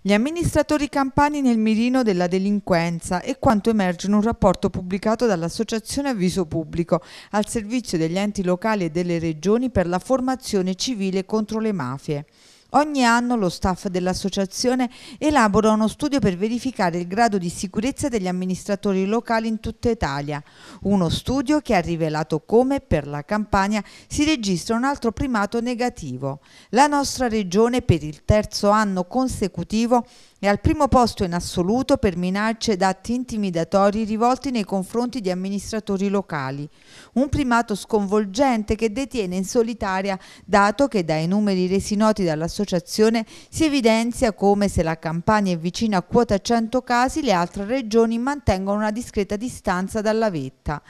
Gli amministratori campani nel mirino della delinquenza è quanto emerge in un rapporto pubblicato dall'Associazione Avviso Pubblico al servizio degli enti locali e delle regioni per la formazione civile contro le mafie. Ogni anno lo staff dell'associazione elabora uno studio per verificare il grado di sicurezza degli amministratori locali in tutta Italia. Uno studio che ha rivelato come per la Campania si registra un altro primato negativo. La nostra regione per il terzo anno consecutivo è al primo posto in assoluto per minacce ed atti intimidatori rivolti nei confronti di amministratori locali, un primato sconvolgente che detiene in solitaria dato che dai numeri resi noti dall'associazione si evidenzia come se la campagna è vicina a quota 100 casi le altre regioni mantengono una discreta distanza dalla vetta.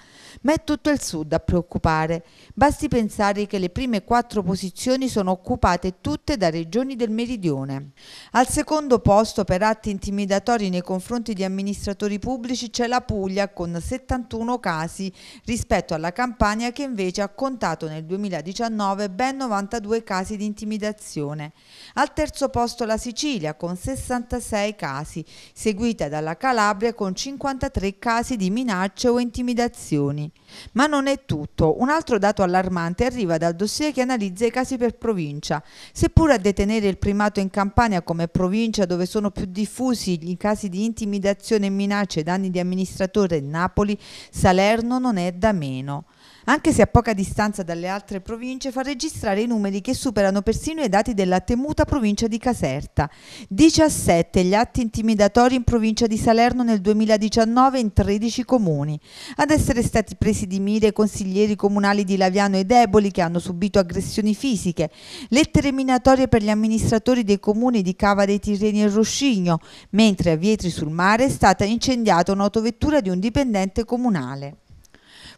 Ma è tutto il sud a preoccupare. Basti pensare che le prime quattro posizioni sono occupate tutte da regioni del meridione. Al secondo posto Arresto per atti intimidatori nei confronti di amministratori pubblici c'è la Puglia con 71 casi rispetto alla Campania che invece ha contato nel 2019 ben 92 casi di intimidazione. Al terzo posto la Sicilia con 66 casi, seguita dalla Calabria con 53 casi di minacce o intimidazioni. Ma non è tutto. Un altro dato allarmante arriva dal dossier che analizza i casi per provincia. Seppur a detenere il primato in Campania come provincia dove sono più diffusi i casi di intimidazione e minacce e danni di amministratore in Napoli, Salerno non è da meno anche se a poca distanza dalle altre province, fa registrare i numeri che superano persino i dati della temuta provincia di Caserta. 17 gli atti intimidatori in provincia di Salerno nel 2019 in 13 comuni. Ad essere stati presi di mira i consiglieri comunali di Laviano e Deboli che hanno subito aggressioni fisiche, lettere minatorie per gli amministratori dei comuni di Cava dei Tirreni e Roscigno, mentre a Vietri sul Mare è stata incendiata un'autovettura di un dipendente comunale.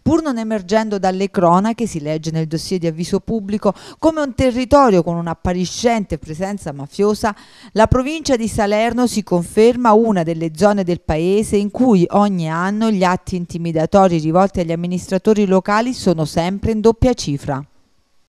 Pur non emergendo dalle cronache, si legge nel dossier di avviso pubblico, come un territorio con un'appariscente presenza mafiosa, la provincia di Salerno si conferma una delle zone del paese in cui ogni anno gli atti intimidatori rivolti agli amministratori locali sono sempre in doppia cifra.